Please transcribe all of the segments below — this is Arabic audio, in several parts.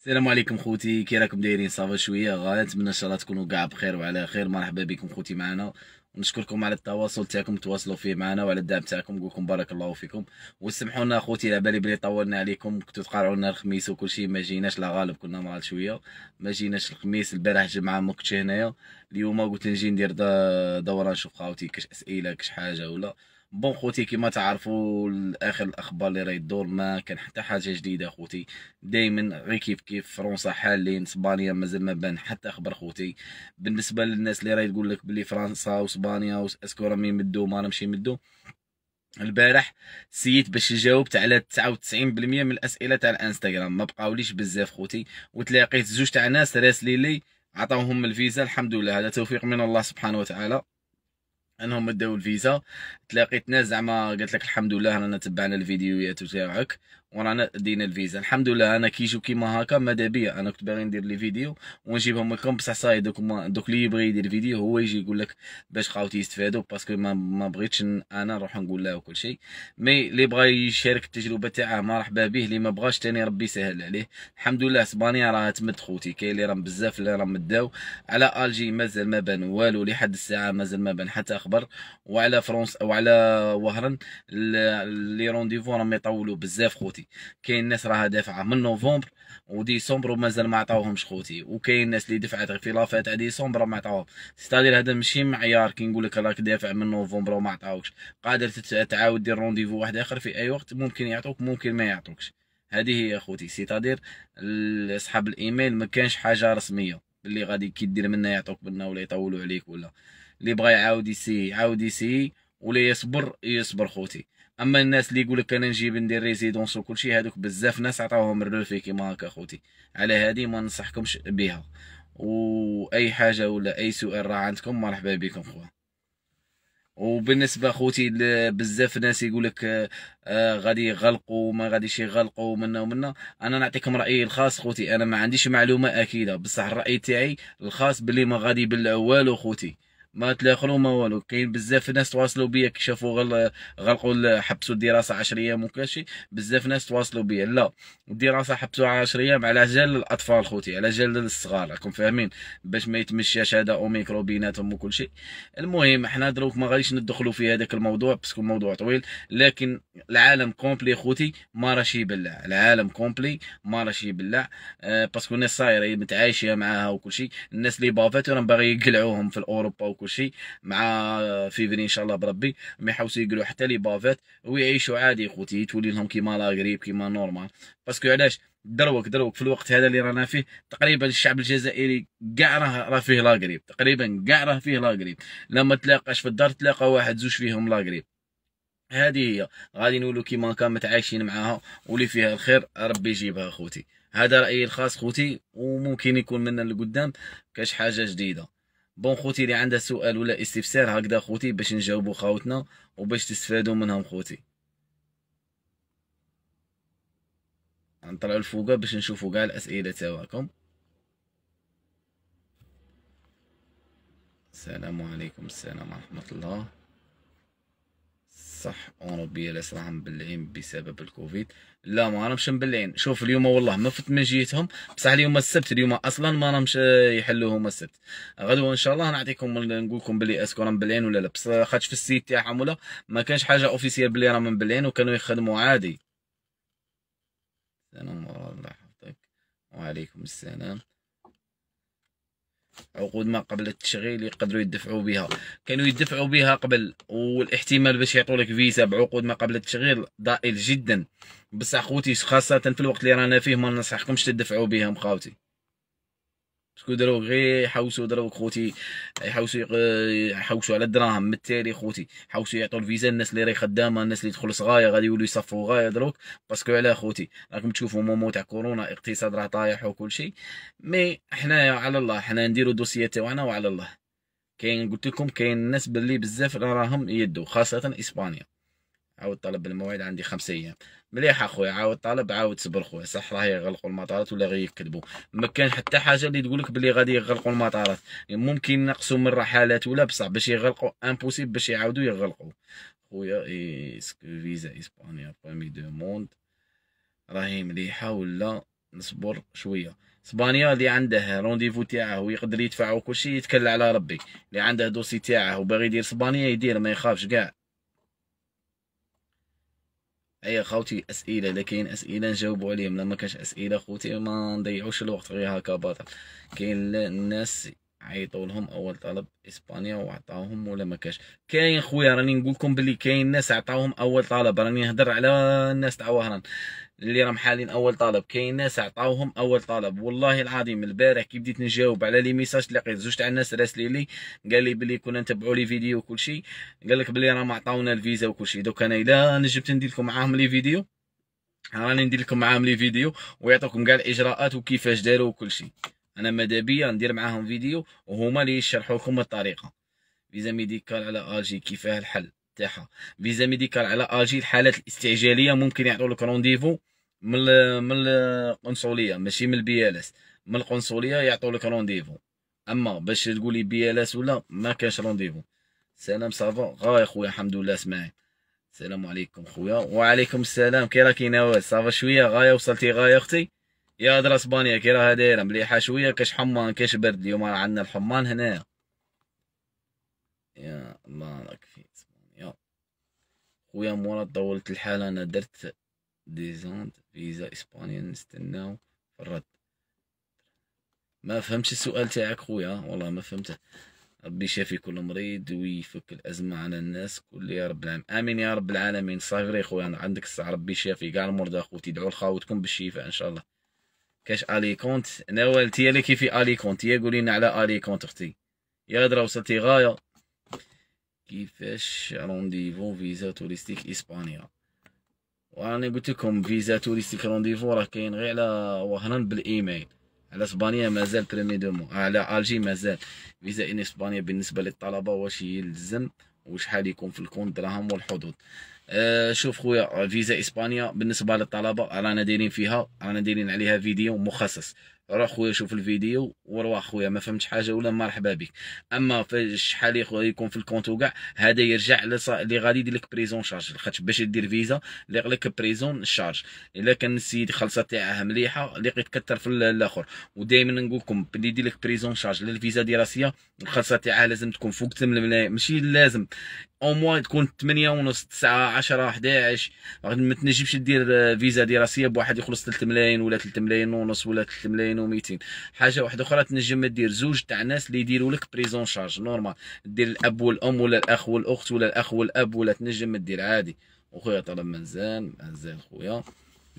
السلام عليكم خوتي كي راكم دايرين صافا شويه غايه نتمنى ان شاء الله تكونوا كاع بخير وعلى خير مرحبا بكم خوتي معنا ونشكركم على التواصل تاعكم تواصلوا فيه معنا وعلى الدعم تاعكم نقول لكم بارك الله فيكم وسمحوا لنا خوتي على بالي بلي طولنا عليكم كنتوا تقارعوا لنا الخميس وكل شيء ما جيناش لا غالب كنا مرات شويه ما جيناش الخميس البارح جمعة ما كنتش هنايا اليوم قلت نجي ندير دوره نشوف خاوتي كاش اسئله كاش حاجه ولا بون خوتي كما تعرفوا اخر الاخبار اللي راهي تدور ما كان حتى حاجه جديده خوتي دائما غير كيف كيف فرنسا حالين اسبانيا مازال ما بان حتى خبر خوتي بالنسبه للناس اللي راهي تقول لك بلي فرنسا واسبانيا واسكو راهم يمدوا ما راهمش يمدوا البارح سيت باش جاوبت على 99% من الاسئله تاع الانستغرام ما بقاوليش بزاف خوتي وتلاقيت زوج تاع ناس راسلي لي عطاوهم الفيزا الحمد لله هذا توفيق من الله سبحانه وتعالى انهم مداو الفيزا تلاقيتنا زعما قالت لك الحمد لله رانا تبعنا الفيديوهات تاعك ورانا دينا الفيزا الحمد لله انا جو كيما هكا ماذا بيا انا كنت باغي ندير لي فيديو ونجيبهم لكم بصح صاي دوك ما دوك اللي يبغي يدير فيديو هو يجي يقول لك باش خاوتي يستفادوا باسكو ما, ما بغيتش انا نروح نقول له وكل شيء مي اللي بغى يشارك التجربه تاعه مرحبا به اللي ما بغاش تاني ربي يسهل عليه الحمد لله اسبانيا راه تمد خوتي كاين اللي راهم بزاف اللي راهم مداو على الجي مازال ما بان والو لحد الساعه مازال ما بان حتى خبر وعلى فرنسا وعلى وهرن اللي رونديفو راهم يطولوا بزاف خوتي خوتي كاين ناس راها دافعه من نوفمبر وديسمبر ومازال ما عطاوهمش خوتي وكاين ناس اللي دفعت غير في لافات تاع ديسمبر ما عطاوهم ستادير هذا ماشي معيار كي نقول لك راك دافع من نوفمبر وما عطاوكش قادر تعاود دير رونديفو واحد اخر في اي وقت ممكن يعطوك ممكن ما يعطوكش هذه هي اخوتي سيتادير اصحاب الايميل ما كانش حاجه رسميه اللي غادي كي دير منا يعطوك منا ولا يطولوا عليك ولا اللي بغى يعاود يسي يعاود يسي ولا يصبر يصبر خوتي اما الناس اللي يقول لك انا نجيب ندير ريزيدونس وكلشي هذوك بزاف ناس عطاوهم الروفي كيما هكا خوتي على هذه ما ننصحكمش بها واي حاجه ولا اي سؤال راه عندكم مرحبا بكم خويا وبالنسبه خوتي بزاف ناس يقول لك آه، غادي يغلقوا وما غاديش يغلقوا منا ومنا انا نعطيكم رايي الخاص خوتي انا ما عنديش معلومه اكيده بصح الراي تاعي الخاص باللي ما غادي يبلعوا والو خوتي ما تلاخروا ما والو كاين بزاف ناس تواصلوا بيا كي شافوا غل... غلقوا حبسوا الدراسه 10 ايام وكذا بزاف ناس تواصلوا بيا لا الدراسه حبسوها 10 ايام على جال الاطفال خوتي على جال الصغار راكم فاهمين باش ما يتمشاش هذا اوميكرو بيناتهم وكل شيء المهم حنا دروك ما غاديش ندخلوا في هذاك الموضوع باسكو موضوع طويل لكن العالم كومبلي خوتي ما راش يبلع العالم كومبلي ما راش يبلع أه باسكو الناس صايره متعايشه معاها وكل شيء الناس اللي بافات راهم باغي يقلعوهم في اوروبا وكلشي مع فيفري ان شاء الله بربي ما يحوسوا يقولوا حتى لي بافات ويعيشوا عادي خوتي تولي لهم كيما غريب كيما نورمال باسكو علاش دروك دروك في الوقت هذا اللي رانا فيه تقريبا الشعب الجزائري كاع راه راه فيه غريب تقريبا كاع راه فيه غريب لما تلاقاش في الدار تلاقى واحد زوج فيهم غريب هذه هي غادي نقولوا كيما كان متعايشين معاها واللي فيها الخير ربي يجيبها خوتي هذا رايي الخاص خوتي وممكن يكون منا لقدام كاش حاجه جديده بون خوتي اللي عندها سؤال ولا استفسار هكذا خوتي باش نجاوبو خاوتنا وباش تستفادوا منهم خوتي نطلعوا الفوقا باش نشوفوا كاع الاسئله تاعكم السلام عليكم السلام ورحمه الله صح اوروبيا اللي صراحه مبلعين بسبب الكوفيد لا ما مش مبلعين شوف اليوم والله ما فت من جيتهم بصح اليوم السبت اليوم اصلا ما انا مش هما السبت غدو ان شاء الله نعطيكم نقول لكم بلي اسكو راهم مبلعين ولا لا بصح خاطش في السيت تاعهم ولا ما كانش حاجه اوفيسيال بلي راهم مبلعين وكانوا يخدموا عادي السلام الله يحفظك وعليكم السلام عقود ما قبل التشغيل يقدروا يدفعوا بها كانوا يدفعوا بها قبل والاحتمال باش يعطوا لك فيزا بعقود ما قبل التشغيل ضئيل جدا بصح خوتي خاصه في الوقت اللي رانا فيه ما ننصحكمش تدفعوا بهم خاوتي شكون داروك غير يحوسوا داروك خوتي يحوسوا يحوسوا على الدراهم من التالي خوتي يحوسوا يعطوا الفيزا الناس اللي راهي خدامه الناس اللي تدخل صغايه غادي يولوا يصفوا غايه دروك باسكو علاه خوتي راكم تشوفوا مومو تاع كورونا اقتصاد راه طايح وكل شيء مي حنايا على الله حنا نديروا الدوسيه تاعنا وعلى الله كاين قلت لكم كاين الناس باللي بزاف راهم يدو خاصه اسبانيا عاود طلب الموعد عندي خمسة ايام مليح اخويا عاود طالب عاود صبر خويا صح راه يغلقوا المطارات ولا غيكذبوا ما كان حتى حاجه اللي تقول لك بلي غادي يغلقوا المطارات ممكن نقصوا من الرحلات ولا بصح باش يغلقوا امبوسيبل باش يعاودوا يغلقوا خويا اسكو فيزا اسبانيا بامي دو موند راهي مليحه ولا نصبر شويه اسبانيا اللي عنده رونديفو تاعه ويقدر يدفع وكلشي يتكل على ربي اللي عنده دوسي تاعه وباغي يدير اسبانيا يدير ما يخافش كاع اي خوتي اسئله الا كاين اسئله نجاوبوا عليهم لما كاش اسئله خوتي ما نضيعوش الوقت غير هكا باطل كاين الناس عيطوا لهم اول طلب اسبانيا وعطاوهم ولا ما كاش كاين خويا راني نقول لكم بلي كاين ناس عطاوهم اول طلب راني نهضر على الناس تاع وهران اللي راهم حالين اول طلب كاين ناس عطاوهم اول طلب والله العظيم البارح كي بديت نجاوب على لي ميساج لقيت زوج تاع الناس راسلي لي قال لي بلي كنا نتبعوا لي فيديو وكل شيء قال لك بلي راهم عطاونا الفيزا وكل شيء دوك انا الا نجبت ندير لكم معاهم لي فيديو راني ندير لكم معاهم لي فيديو ويعطوكم كاع الاجراءات وكيفاش داروا وكل شيء انا ماذا ندير معاهم فيديو وهما اللي يشرحوا لكم الطريقه فيزا ميديكال على اجي كيفاه الحل تاعها فيزا ميديكال على الجي الحالات الاستعجاليه ممكن يعطوا لك رونديفو من من القنصليه ماشي من البي ال اس من القنصليه يعطوا لك رونديفو اما باش تقولي بي ال اس ولا ما كاش رونديفو سلام صافا غا يا خويا الحمد لله سمعي السلام عليكم خويا وعليكم السلام كي راكي ناوي صافا شويه غايه وصلتي غايه اختي يا هضره اسبانيا كي راها دايره مليحه شويه كاش حمان كاش برد اليوم عندنا الحمان هنا يا الله يكفي خويا مورا طولت الحال انا درت ديزونت فيزا اسبانيا نستناو في الرد ما فهمتش السؤال تاعك خويا والله ما فهمته ربي شافي كل مريض ويفك الازمه على الناس كل يا رب العالمين امين يا رب العالمين صافي خويا عندك الصح ربي شافي كاع المرضى خوتي دعوا لخاوتكم بالشفاء ان شاء الله كاش الي كونت نوال تيالي كيفي كونت يا قولي على الي كونت اختي يا درا وصلتي غايه كيفاش رونديفو فيزا توريستيك اسبانيا وراني قلت لكم فيزا توريستيك رونديفو راه كاين غير على وهران بالايميل على اسبانيا مازال بريمي دو مو على الجي مازال فيزا ان اسبانيا بالنسبه للطلبه واش يلزم وشحال يكون في الكون دراهم والحدود أه شوف خويا فيزا اسبانيا بالنسبه للطلبه رانا دايرين فيها رانا دايرين عليها فيديو مخصص روح خويا شوف الفيديو وروح خويا ما فهمتش حاجه ولا مرحبا بك اما شحال يكون في الكونت وكاع هذا يرجع اللي غادي يدير لك بريزون شارج خاطر باش دير فيزا اللي لك بريزون شارج الا كان السيد خلصه تاعها مليحه لقيت كثر في الاخر ودائما نقول لكم اللي يدير لك بريزون شارج للفيزا دراسيه الخلصه تاعها لازم تكون فوق 8 ملايين ماشي لازم او موا تكون 8 ونص 9 10 11 ما تنجمش دير آه، فيزا دراسيه بواحد يخلص 3 ملايين ولا 3 ملايين ونص ولا 3 ملايين و200 حاجه واحده اخرى تنجم دير زوج تاع ناس اللي يديروا لك بريزون شارج نورمال دير الاب والام ولا الاخ والاخت ولا الاخ والاب ولا تنجم دير عادي وخويا طلب منزل منزل خويا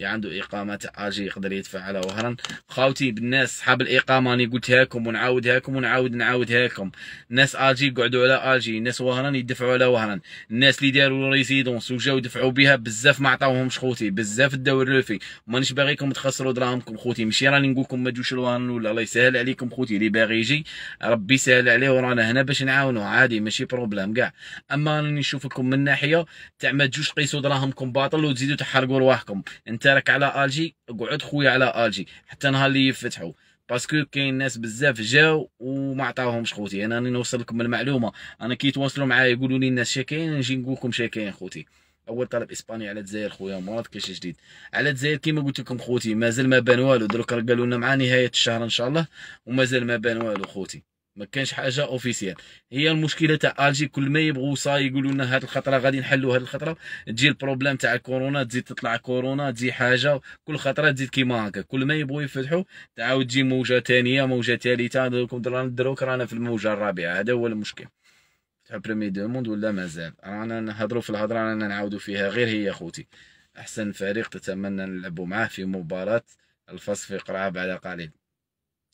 اللي عنده اقامه تاع اجي يقدر على وهرا خاوتي بالناس صحاب الاقامه راني قلتها لكم ونعاودها لكم ونعاود نعاودها لكم الناس اجي يقعدوا على اجي الناس وهران يدفعوا على وهران الناس اللي داروا ريزيدونس وجاو دفعوا بها بزاف ما عطاوهمش خوتي بزاف الدور الروفي مانيش باغيكم تخسروا دراهمكم خوتي ماشي راني نقول لكم ما تجوش لوهران ولا الله يسهل عليكم خوتي اللي باغي يجي ربي يسهل عليه ورانا هنا باش نعاونوه عادي ماشي بروبليم كاع اما راني نشوفكم من ناحيه تاع ما تجوش تقيسوا دراهمكم باطل وتزيدوا تحرقوا رواحكم انت شارك على الجي قعد خويا على الجي حتى نهار اللي يفتحوا باسكو كاين ناس بزاف جاو وما عطاوهمش خوتي انا راني نوصل لكم المعلومه انا كي يتواصلوا معايا يقولوا لي الناس شاكين نجي نقول لكم شاكين خوتي اول طلب اسباني على الجزائر خويا مراد كاش جديد على الجزائر كيما قلت لكم خوتي مازال ما بان والو دروك قالوا لنا مع نهايه الشهر ان شاء الله ومازال ما بان والو خوتي ما كانش حاجه اوفيسيال هي المشكله تاع الجي كل ما يبغوا صا يقولوا لنا هاد الخطره غادي نحلوا هاد الخطره تجي البروبليم تاع كورونا تزيد تطلع كورونا تجي حاجه كل خطره تزيد كيما هكا كل ما يبغوا يفتحوا تعاود تجي موجه ثانيه موجه ثالثه دروك رانا في الموجه الرابعه هذا هو المشكل تاع بريمي دو موند ولا مازال رانا نهضروا في الهضره رانا نعاودوا فيها غير هي خوتي احسن فريق تتمنى نلعبوا معاه في مباراه الفصل في قرعه بعد قليل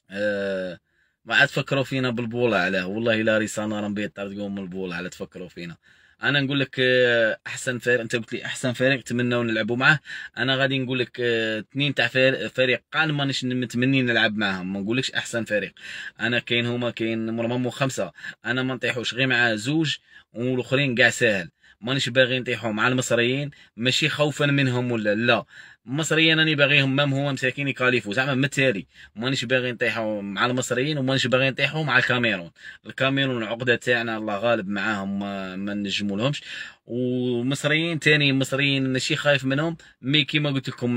أه ما عاد تفكروا فينا بالبوله علاه والله لا ريسانا راه مبيطر تقوم البوله على تفكروا فينا انا نقول لك آه، احسن فريق انت قلت لي احسن فريق تمناو نلعبوا معاه انا غادي نقول لك آه، اثنين تاع فريق قال مانيش متمني نلعب معاهم ما نقولكش احسن فريق انا كاين هما كاين مرمم خمسه انا ما نطيحوش غير مع زوج والاخرين كاع ساهل مانيش باغي نطيحوا مع المصريين ماشي خوفا منهم ولا لا مصريين راني باغيهم مام هو مساكين يكاليفو زعما متالي مانيش باغي نطيحو مع المصريين ومانيش باغي نطيحو مع الكاميرون الكاميرون العقده تاعنا الله غالب معاهم ما نجمولهمش ومصريين تاني مصريين ماشي خايف منهم مي كيما قلت لكم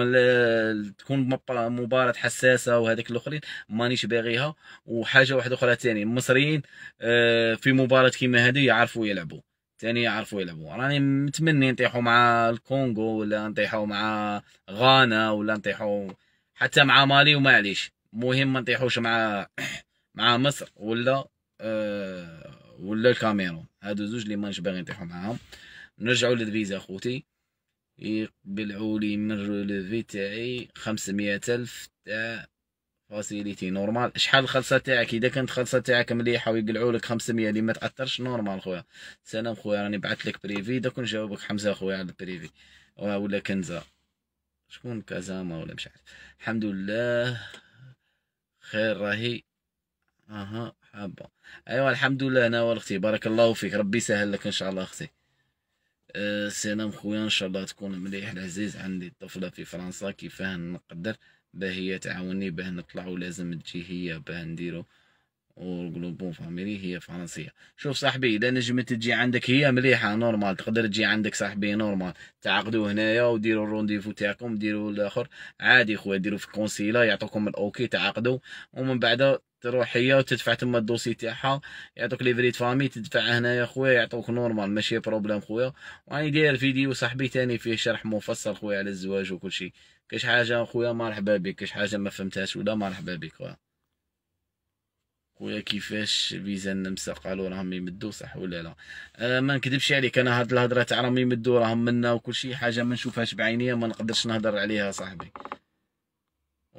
تكون مباراة حساسة وهذيك الاخرين مانيش باغيها وحاجة واحدة اخرى تاني المصريين آه، في مباراة كيما هذه يعرفوا يلعبوا ثاني يعني يعرفوا يلعبوا راني متمني نطيحوا مع الكونغو ولا نطيحوا مع غانا ولا نطيحوا حتى مع مالي عليش مهم ما نطيحوش مع مع مصر ولا أه ولا الكاميرون هادو زوج اللي مانيش باغي نطيحوا معاهم نرجعوا للفيزا خوتي يقبلوا لي من الفي تاعي 500 الف تاع فاسيليتي نورمال شحال الخلصه تاعك اذا كانت الخلصه تاعك مليحه ويقلعوا لك 500 اللي ما تاثرش نورمال خويا سلام خويا راني بعثت لك بريفي دوك نجاوبك حمزه خويا على البريفي أه، ولا كنزه شكون كازاما ولا مش عارف الحمد لله خير راهي اها حابه ايوا الحمد لله انا والاختي بارك الله فيك ربي يسهل لك ان شاء الله اختي أه سلام خويا ان شاء الله تكون مليح العزيز عندي طفله في فرنسا كيفاه نقدر باه هي تعاوني باه نطلعو لازم تجي هي باه نديرو ونقولو فاميلي هي فرنسيه شوف صاحبي اذا نجمت تجي عندك هي مليحه نورمال تقدر تجي عندك صاحبي نورمال تعقدو هنايا وديروا الرونديفو تاعكم ديروا الاخر عادي خويا ديروا في كونسيلا يعطوكم الاوكي تعقدوا ومن بعد تروح هي وتدفع تما الدوسي تاعها يعطوك لي فريد فامي تدفع هنا يا خويا يعطوك نورمال ماشي بروبليم خويا وراني داير فيديو صاحبي تاني فيه شرح مفصل خويا على الزواج وكل شيء كاش حاجه خويا مرحبا بك كاش حاجه ما فهمتهاش ولا مرحبا بك خويا خويا كيفاش فيزا النمسا قالوا راهم يمدوا صح ولا لا أه ما نكذبش عليك انا هاد الهضره تاع راهم يمدوا راهم منا وكل شيء حاجه ما نشوفهاش بعينيا ما نقدرش نهضر عليها صاحبي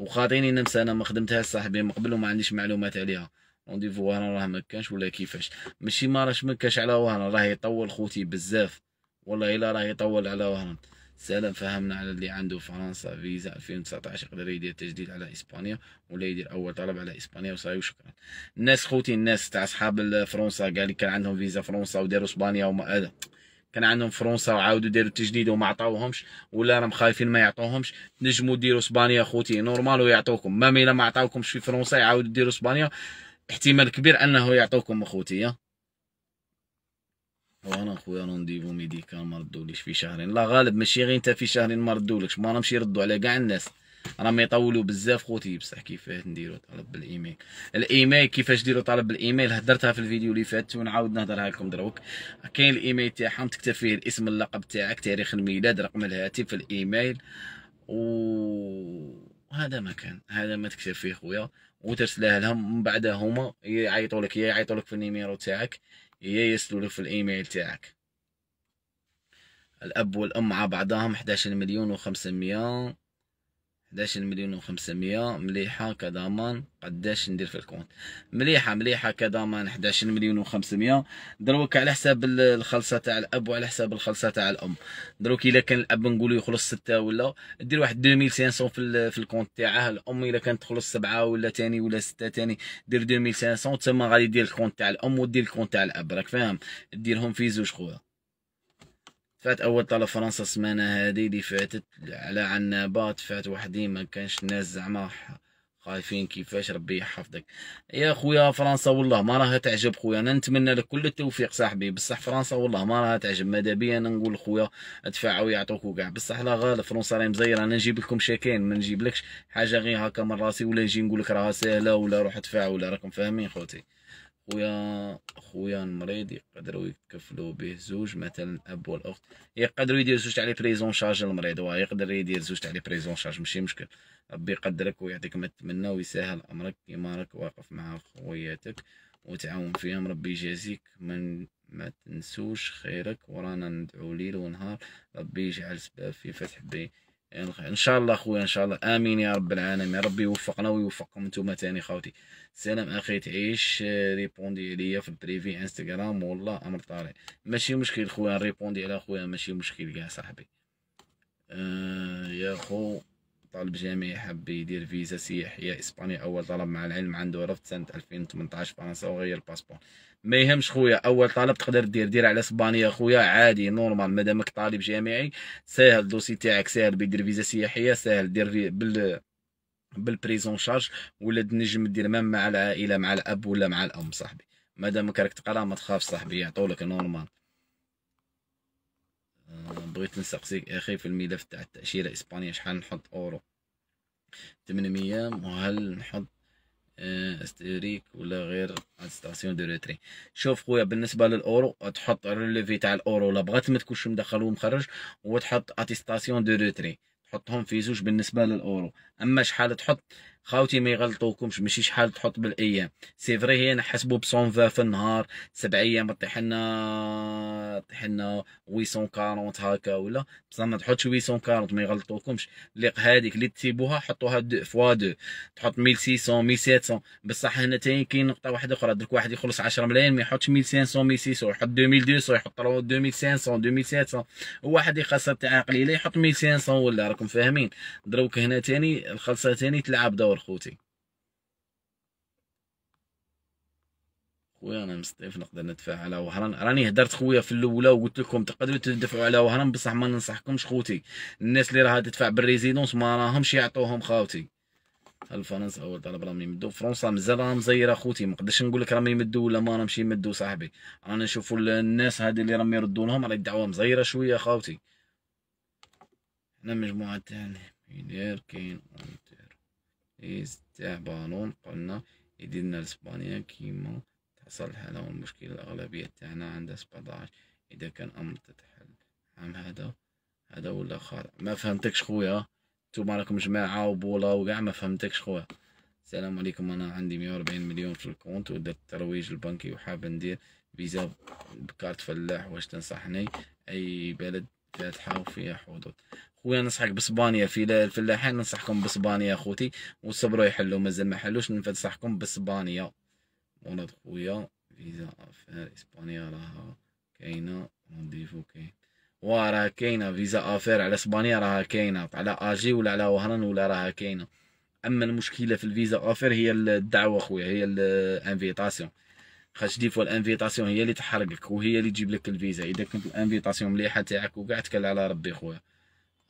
وخاطيني نمسه انا ما خدمتها صاحبي من قبل وما عنديش معلومات عليها رونديفو وهران راه ما كانش ولا كيفاش ماشي ما راش مكاش على وهران راه يطول خوتي بزاف والله الا راه يطول على وهران سلام فهمنا على اللي عنده فرنسا فيزا 2019 يقدر يدير تجديد على اسبانيا ولا يدير اول طلب على اسبانيا وصاي وشكرا الناس خوتي الناس تاع اصحاب فرنسا قال لي كان عندهم فيزا فرنسا وداروا اسبانيا وما هذا كان عندهم فرنسا وعاودوا داروا تجديد وما عطاوهمش ولا راهم خايفين ما يعطوهمش نجموا ديروا اسبانيا خوتي نورمال ويعطوكم ما الا ما عطاوكمش في فرنسا يعاودوا ديروا اسبانيا احتمال كبير انه يعطوكم اخوتي وانا خويا رونديفو ميديكال ما ردوليش في شهرين لا غالب ماشي غير انت في شهرين ما ردولكش ما راهمش يردوا على كاع الناس ما يطولوا بزاف خوتي بصح كيفاه نديرو طلب بالايميل الايميل كيفاش ديروا طلب بالايميل هدرتها في الفيديو اللي فات ونعاود نهضرها لكم دروك كاين الايميل تاعهم تكتب فيه الاسم اللقب تاعك تاريخ الميلاد رقم الهاتف في الايميل وهذا ما كان هذا ما تكتب فيه خويا وترسلها لهم من بعد هما يعيطوا لك يعيطوا لك في النيميرو تاعك يسلوا لك في الايميل تاعك الاب والام مع بعضهم 11 مليون و500 11 مليون و500 مليحه كضمان قداش ندير في الكونت مليحه مليحه كضمان 11 مليون و500 دروك على حساب الخلصه تاع الاب وعلى حساب الخلصه تاع الام دروك الا كان الاب نقولو يخلص ستة ولا دير واحد 2500 في في الكونت تاعه الام الا كانت تخلص سبعة ولا ثاني ولا ستة ثاني دير 2500 تما غادي دير الكونت تاع الام ودير الكونت تاع الاب راك فاهم ديرهم في زوج خويا فات اول طالة فرنسا السمانه هادي اللي فاتت على عنابات فات وحدي ما كانش ناس زعما خايفين كيفاش ربي يحفظك يا خويا فرنسا والله ما راها تعجب خويا انا نتمنى لك كل التوفيق صاحبي بصح فرنسا والله ما راها تعجب ماذا بيا انا نقول خويا ادفعوا يعطوكوا كاع بصح لا غالب فرنسا راهي مزيره انا نجيب لكم شاكين ما نجيبلكش حاجه غير هكا من راسي ولا نجي نقول لك راها سهله ولا روح ادفع ولا راكم فاهمين خوتي خويا خويا المريض يقدروا يكفلوا به زوج مثلا الاب والاخت يقدروا يدير زوج تاع لي بريزون شارج المريض واه يقدر يدير زوج تاع لي بريزون شارج ماشي مشكل ربي يقدرك ويعطيك ما تتمنى ويسهل امرك كيما راك واقف مع خوياتك وتعاون فيهم ربي يجازيك من ما تنسوش خيرك ورانا ندعو ليل ونهار ربي يجعل سباب في فتح بي يعني ان شاء الله خويا ان شاء الله امين يا رب العالمين ربي يوفقنا ويوفقكم نتوما تاني خاوتي سلام اخي تعيش ريبوندي عليا في البريفي انستغرام والله امر طارئ ماشي مشكل خويا ريبوندي على خويا ماشي مشكل كاع صاحبي آه يا خو طالب جامعي حب يدير فيزا سياحيه اسبانيا اول طلب مع العلم عنده رفض سنه 2018 فرنسا وغير الباسبور ما يهمش خويا اول طلب تقدر دير دير على اسبانيا خويا عادي نورمال مادامك طالب جامعي ساهل الدوسي تاعك ساهل بيدير فيزا سياحيه ساهل دير بال بالبريزون شارج ولا تنجم دير مام مع العائله مع الاب ولا مع الام صاحبي مادامك راك تقرا ما تخاف صاحبي يعطولك نورمال آه، بغيت نسقسيك اخي في الملف تاع التاشيره اسبانيا شحال نحط اورو 800 وهل نحط آه، استريك ولا غير ستاسيون دو ريتري شوف خويا بالنسبه للاورو تحط الريليفي تاع الاورو لا بغات ما تكونش مدخل ومخرج وتحط اتيستاسيون دو ريتري تحطهم في زوج بالنسبه للاورو اما شحال تحط خاوتي ما يغلطوكمش ماشي شحال تحط بالايام سي فري هي نحسبو ب 120 في النهار سبع ايام طيح لنا طيح لنا 840 هكا ولا بصح ما تحطش 840 ما يغلطوكمش اللي هذيك اللي تسيبوها حطوها دو فوا دو تحط 1600 1700 بصح هنا تاني كاين نقطه واحده اخرى درك واحد يخلص 10 ملايين ما يحطش 1500 1600 يحط 2200 يحط 2500 2700 وواحد يخسر تاع عقلي لا يحط 1500 ولا راكم فاهمين دروك هنا تاني الخلصه تاني تلعب دور خوتي خويا انا مستيف نقدر ندفع على وهران راني هدرت خويا في الاولى وقلت لكم تقدروا تدفعوا على وهران بصح ما ننصحكمش خوتي الناس اللي راها تدفع بالريزيدونس ما راهمش يعطوهم خاوتي الفرنسا اول طلب راهم يمدو فرنسا مازال راهم مزيره خوتي ما نقدرش نقول لك راهم يمدو ولا ما راهمش يمدو صاحبي رانا نشوفوا الناس هذه اللي راهم يردوا لهم راهي الدعوه مزيره شويه خاوتي حنا مجموعه تاعنا كاين إيز تاع بالون قلنا يديرنا لإسبانيا كيما تحصل الحالة والمشكلة الأغلبية تاعنا عندها سبعطاش إذا كان أمر تتحل عام هذا هذا ولا خارع ما فهمتكش خويا نتوما راكم جماعة وبولا وكاع ما فهمتكش خويا السلام عليكم انا عندي مية وربعين مليون في الكونت ودرت الترويج البنكي وحاب ندير فيزا بكارت فلاح واش تنصحني اي بلد فاتحه وفيها حدود خويا نصحك باسبانيا في الفلاحين ننصحكم باسبانيا اخوتي وصبروا يحلوا مازال ما حلوش ننصحكم باسبانيا ولاد خويا فيزا افير اسبانيا راها كاينه رونديفو كاين وراه كاينه فيزا افير على اسبانيا راها كاينه على اجي ولا على وهران ولا راها كاينه اما المشكله في الفيزا افير هي الدعوه خويا هي الانفيتاسيون خاطش ديفو الانفيتاسيون هي اللي تحرقك وهي اللي تجيب لك الفيزا اذا كنت الانفيتاسيون مليحه تاعك وقعت كل على ربي خويا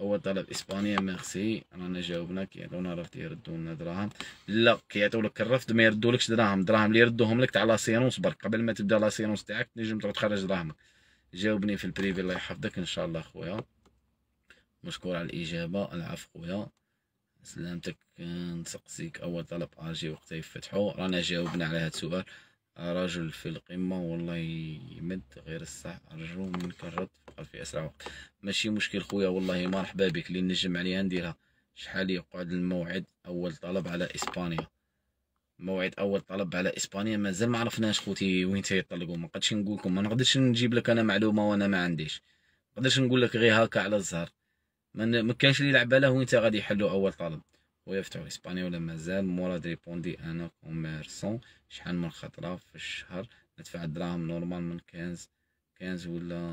هو طلب اسبانيا ميرسي رانا جاوبنا كيعطونا رفض رفد يردوا لنا دراهم لا كيعطيو لك الرفد ما يردولكش دراهم دراهم اللي يردوهم لك تاع لا سيونس برك قبل ما تبدا لا سيونس تاعك تنجم تروح تخرج دراهمك جاوبني في البريفي الله يحفظك ان شاء الله خويا مشكور على الاجابه العفو خويا سلامتك نسقسيك اول طلب اجي وقتها يفتحوا رانا جاوبنا على هذا السؤال رجل في القمة والله يمد غير الصح أرجو منك كرد في أسرع وقت ماشي مشكل خويا والله مرحبا بك لي نجم عليها نديرها شحال يقعد الموعد أول طلب على إسبانيا موعد أول طلب على إسبانيا مازال ما عرفناش خوتي وين تيطلقوا ما نقدرش نقول لكم ما نقدرش نجيب لك أنا معلومة وأنا ما عنديش ما نقدرش نقول لك غير هكا على الزهر ما كانش لي لعبة له وين غادي يحلوا أول طلب ويفتح اسبانيا ولا مازال مورا ريبوندي انا كوميرسون شحال من خطره في الشهر ندفع الدراهم نورمال من 15 15 ولا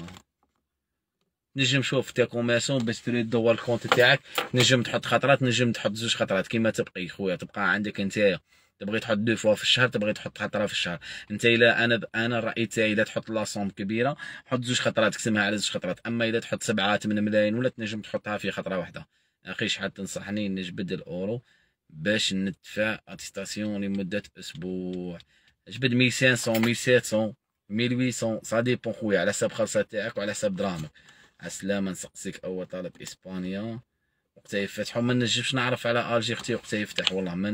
نجم شوف تي كوميرسون باش تري دور الكونت تاعك نجم تحط خطرات نجم تحط زوج خطرات كيما تبقي خويا تبقى عندك نتايا تبغي تحط دو فوا في الشهر تبغي تحط خطره في الشهر انت الا انا انا الراي تاعي الا تحط لاصوم كبيره حط زوج خطرات قسمها على زوج خطرات اما الا تحط سبعة ثمن ملايين ولا تنجم تحطها في خطره واحده اخي شحال تنصحني نجبد الاورو باش ندفع اتيستاسيون لمده اسبوع جبد 1500 1700 1800 سا ديبون خويا على حساب خلصه تاعك وعلى حساب درامك عسلامة نسقسيك اول طالب اسبانيا وقتها يفتحوا ما نجمش نعرف على الجي اختي وقتها يفتح والله ما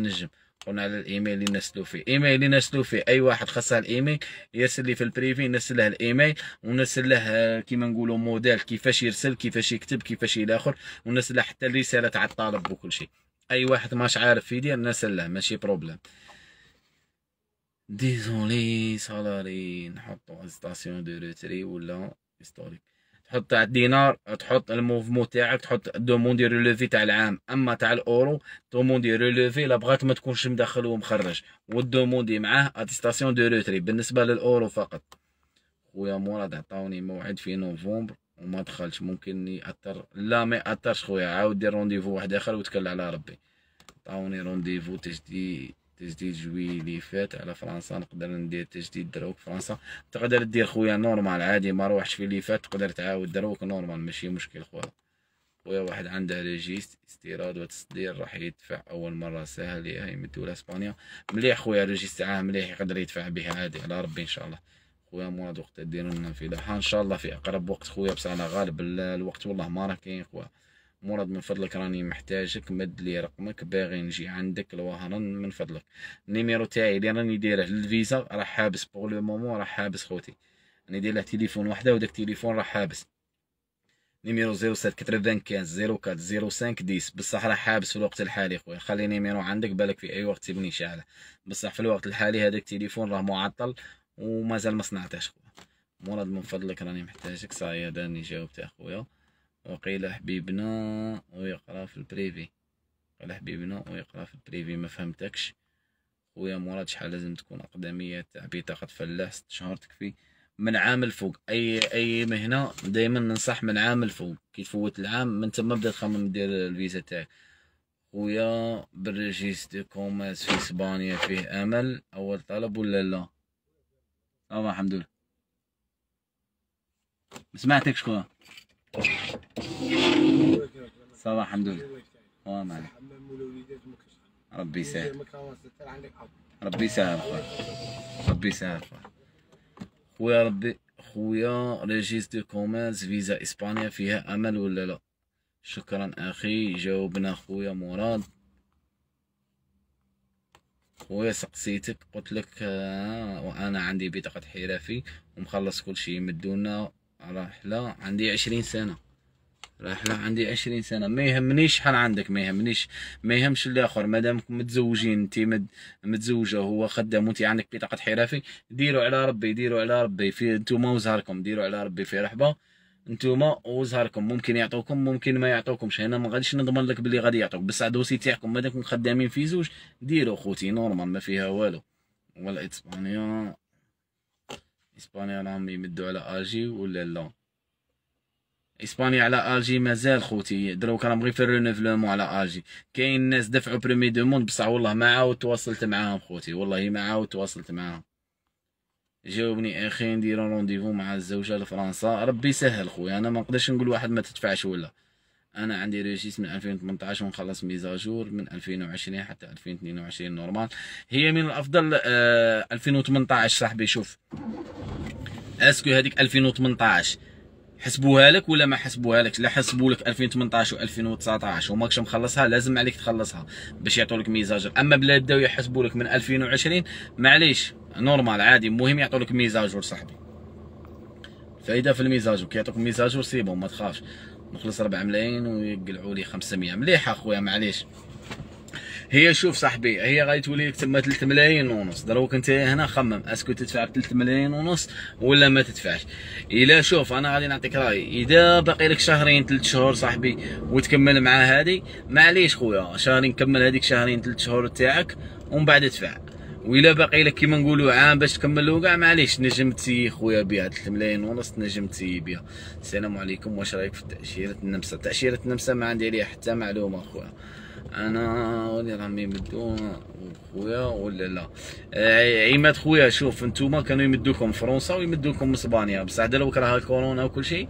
قلنا على الايميل اللي نرسلو فيه ايميل اللي نرسلو فيه اي واحد خاصه الايميل يرسل لي في البريفي نرسل له الايميل ونرسل له كيما نقولوا موديل كيفاش يرسل كيفاش يكتب كيفاش الى اخر ونرسل له حتى الرساله تاع الطالب وكل شيء اي واحد ماش عارف في يدير نرسل له ماشي بروبليم ديزولي سالاري نحطو ستاسيون دو ريتري ولا هيستوريك تحط تاع الدينار تحط الموفمون تاعك تحط دوموندي ريليفي تاع العام اما تاع الاورو دوموندي ريليفي لا بغات ما تكونش مدخل ومخرج والدوموندي معاه اتيستاسيون دو روتري بالنسبه للاورو فقط خويا مراد عطاوني موعد في نوفمبر وما دخلش ممكن ياثر لا ما ياثرش خويا عاود دير رونديفو واحد اخر وتكل على ربي عطاوني رونديفو تجديد تجديد جوي اللي فات على فرنسا نقدر ندير تجديد دروك فرنسا تقدر دير خويا نورمال عادي ما روحش في اللي فات تقدر تعاود دروك نورمال ماشي مشكل خويا خويا واحد عنده ريجيست استيراد وتصدير راح يدفع اول مره سهل من يمدو لاسبانيا مليح خويا ريجيست تاعها مليح يقدر يدفع به عادي على ربي ان شاء الله خويا مراد وقت ديروا لنا فلاحه ان شاء الله في اقرب وقت خويا بصح انا غالب الوقت والله ما راه كاين خويا مراد من فضلك راني محتاجك مد لي رقمك باغي نجي عندك الوهران من فضلك النيميرو تاعي اللي راني دايره للفيزا راه حابس بوغ لو مومون راه حابس خوتي راني داير له تليفون وحده وداك التليفون راه حابس نيميرو زيرو زيرو كات زيرو سانك ديس بصح راه حابس في الوقت الحالي خويا خلي نيميرو عندك بالك في اي وقت تبني شعله بصح في الوقت الحالي هذاك التليفون راه معطل ومازال ما صنعتهاش خويا مراد من فضلك راني محتاجك صايا داني جاوبت اخويا وقيل حبيبنا ويقرا في البريفي قال حبيبنا ويقرا في البريفي ما فهمتكش خويا مراد شحال لازم تكون اقدميه تاع بطاقه فلاح ست شهور تكفي من عام الفوق اي اي مهنه دائما ننصح من عام الفوق كي تفوت العام من تما بدا تخمم دير الفيزا تاعك خويا بالريجيس دو كوميرس في اسبانيا فيه امل اول طلب ولا لا اه الحمد لله ما سمعتكش خويا صباح الحمد لله الله معك ربي يسهل ربي يسهل خويا ربي يسهل خويا ربي خويا ريجيست دو كوميرس فيزا اسبانيا فيها امل ولا لا شكرا اخي جاوبنا خويا مراد خويا سقسيتك قلت لك آه وانا عندي بطاقه حرفي ومخلص كل شيء مدونا راح لا عندي عشرين سنة راح لا عندي عشرين سنة ما يهمنيش شحال عندك ما يهمنيش ما يهمش الاخر مادام متزوجين انت مد... متزوجة وهو خدام وانت عندك بطاقة حرفي ديروا على ربي ديروا على ربي في انتوما وزهركم ديروا على ربي في رحبة انتوما وزهركم ممكن يعطوكم ممكن ما يعطوكمش هنا ما غاديش نضمن لك بلي غادي يعطوك بصح دوسي تاعكم مادام خدامين في زوج ديروا خوتي نورمال ما فيها والو اسبانيا اسبانيا راهم يمدوا على اجي ولا لا اسبانيا على اجي مازال خوتي دروك راهم غير في الرونفلومون على اجي كاين ناس دفعوا برومي دو موند بصح والله ما عاود تواصلت معاهم خوتي والله ما عاود تواصلت معاهم جاوبني اخي ندير رونديفو مع الزوجه لفرنسا ربي يسهل خويا انا ما نقدرش نقول واحد ما تدفعش ولا انا عندي ريجيس من 2018 ونخلص ميزاجور من 2020 حتى 2022 نورمال هي من الافضل آه 2018 صاحبي شوف اسكو هذيك 2018 حسبوها لك ولا ما حسبوها لك لا حسبوا لك 2018 و2019 وماكش مخلصها لازم عليك تخلصها باش يعطوا لك ميزاجر اما بلا بداو يحسبوا لك من 2020 معليش نورمال عادي المهم يعطوا لك ميزاجور صاحبي فايده في الميزاجور كيعطوك ميزاجور سيبهم ما تخافش نخلص 4 ملايين ويقلعوا لي 500 مليحه اخويا معليش هي شوف صاحبي هي غادي تولي لك تما 3 ملايين ونص دروك انت هنا خمم اسكو تدفع 3 ملايين ونص ولا ما تدفعش الا شوف انا غادي نعطيك رايي اذا باقي لك شهرين 3 شهور صاحبي وتكمل مع هذه معليش خويا شهرين كمل هذيك شهرين 3 شهور تاعك ومن بعد تدفع وإلا باقي لك كيما نقولوا عام باش تكملوا كاع معليش نجمتي خويا بها 3 ملايين ونص نجمتي بها السلام عليكم واش رايك في تاشيره النمسا تاشيره النمسا ما عندي عليها حتى معلومه خويا انا ولي راهم يمدو خويا ولا لا عماد خويا شوف نتوما كانوا يمدوكم فرنسا ويمدوكم اسبانيا بصح دابا كراها الكورونا وكل شيء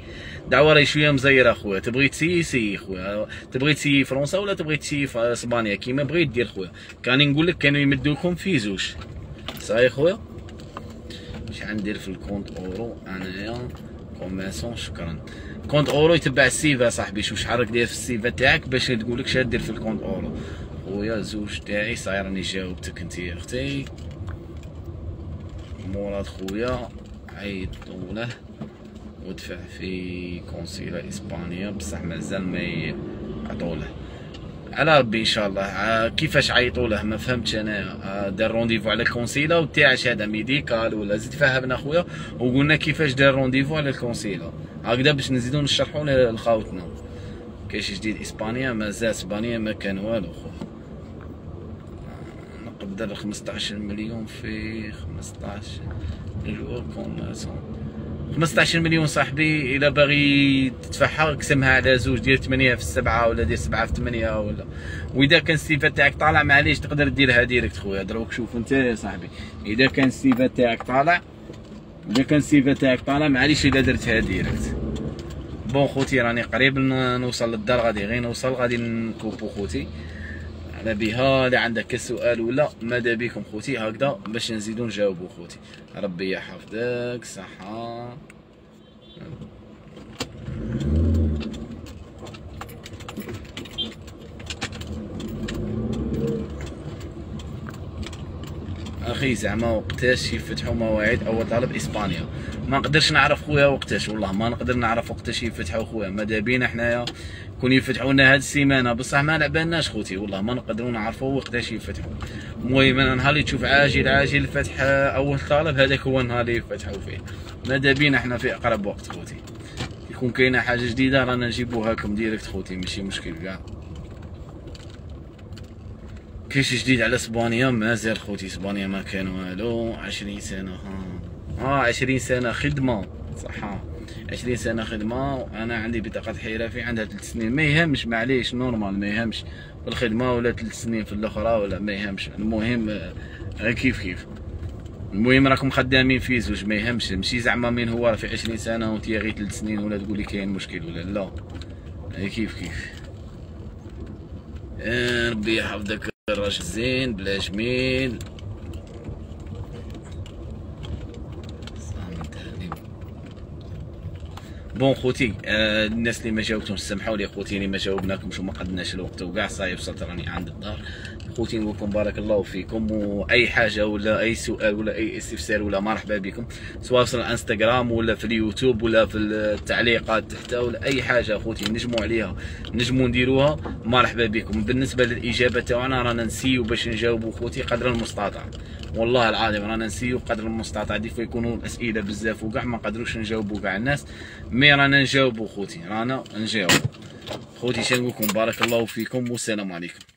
دعوه راهي شويه مزيره خويا تبغي تسيي سيي خويا تبغي تسيي فرنسا ولا تبغي تسيي اسبانيا كيما بغيت دير خويا كان نقول لك كانوا يمدوكم في زوج صاي خويا واش غندير في الكونت اورو انايا كوميسون شكرا كونت اورو يتبع السيفا صاحبي شوف شحال راك داير في السيفا تاعك باش تقول لك شحال دير في الكونت اورو خويا زوج تاعي صاير راني جاوبتك انت يا اختي مراد خويا عيط طوله ودفع في كونسيلا اسبانيا بصح مازال ما عطوله على ربي ان شاء الله آه، كيفاش عيطوا له ما فهمتش انا آه، دار رونديفو على الكونسيلا وتاع شهاده ميديكال ولا زيد فهمنا خويا وقلنا كيفاش دار رونديفو على الكونسيلا هكذا باش نزيدو نشرحو لخاوتنا كاين شي جديد اسبانيا مازال اسبانيا ما كان والو خويا آه، نقدر 15 مليون في 15 جور كون 15 مليون صاحبي الا باغي تدفعها اقسمها على زوج دير 8 في 7 ولا دير 7 في 8 ولا واذا كان السيفه تاعك طالع معليش تقدر ديرها ديريكت خويا دروك شوف انت يا صاحبي اذا كان السيفه تاعك طالع اذا كان السيفا تاعك طالع معليش الا درتها ديريكت بون خوتي راني قريب نوصل للدار غادي غير نوصل غادي نكوبو خوتي على بها اللي عندك سؤال ولا ماذا بكم خوتي هكذا باش نزيدو نجاوبو خوتي ربي يحفظك صحه Thank you. اخي زعما وقتاش يفتحوا مواعيد اول طالب اسبانيا ما نقدرش نعرف خويا وقتاش والله ما نقدر نعرف وقتاش يفتحوا خويا ما دابينا حنايا كون يفتحوا لنا هاد السيمانه بصح ما لعبناش خوتي والله ما نقدروا نعرفوا وقتاش يفتحوا المهم انا نهار اللي تشوف عاجل عاجل فتح اول طالب هذاك هو النهار اللي يفتحوا فيه ما دابينا حنا في اقرب وقت خوتي يكون كاينه حاجه جديده رانا نجيبوها لكم ديريكت خوتي ماشي مشكل كاع كل شيء جديد على اسبانيا ما زال خوتي اسبانيا ما كان والو عشرين سنة ها اه عشرين سنة خدمة صح عشرين سنة خدمة وانا عندي بطاقة حرفي عندها 3 سنين ما يهمش معليش نورمال ما يهمش الخدمة ولا 3 سنين في الاخرى ولا ما يهمش المهم آه، كيف كيف المهم راكم خدامين في زوج ما يهمش ماشي زعما مين هو راه في عشرين سنة وانت غير 3 سنين ولا تقول لي كاين مشكل ولا لا كيف كيف آه، ربي يحفظك الراجل زين بلا جميل بون خوتي آه الناس اللي ما جاوبتهمش سامحوا لي خوتي اللي ما جاوبناكمش وما قدناش الوقت وكاع صايب وصلت راني عند الدار خوتي نقول لكم بارك الله فيكم واي حاجه ولا اي سؤال ولا اي استفسار ولا مرحبا بكم سواء في الانستغرام ولا في اليوتيوب ولا في التعليقات تحت ولا اي حاجه خوتي نجموا عليها نجموا نديروها مرحبا بكم بالنسبه للاجابه تاعنا رانا نسيو باش نجاوبوا خوتي قدر المستطاع والله العظيم رانا نسيو قدر المستطاع ديك يكونوا الاسئله بزاف وكاع ما نقدروش نجاوبوا كاع الناس مي رانا نجاوبوا خوتي رانا نجاوبوا خوتي شنو بارك الله فيكم والسلام عليكم